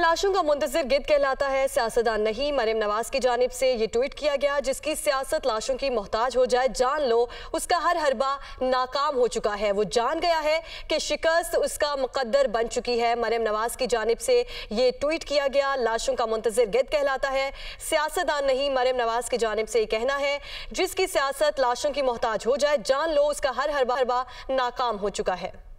लाशों का मुंतजर गिद कहलाता है सियासतदान नहीं मरियम नवाज की जानब से ये ट्वीट किया गया जिसकी सियासत लाशों की मोहताज हो जाए जान लो उसका हर हरबा नाकाम हो चुका है वो जान गया है कि शिकस्त उसका मुकदर बन चुकी है मरियम नवाज की जानब से ये ट्वीट किया गया लाशों का मुंतजर गिद कहलाता है सियासतदान नहीं मरियम नवाज की जानब से ये कहना है जिसकी सियासत लाशों की मोहताज हो जाए जान लो उसका हर हरबा हरबा नाकाम हो चुका है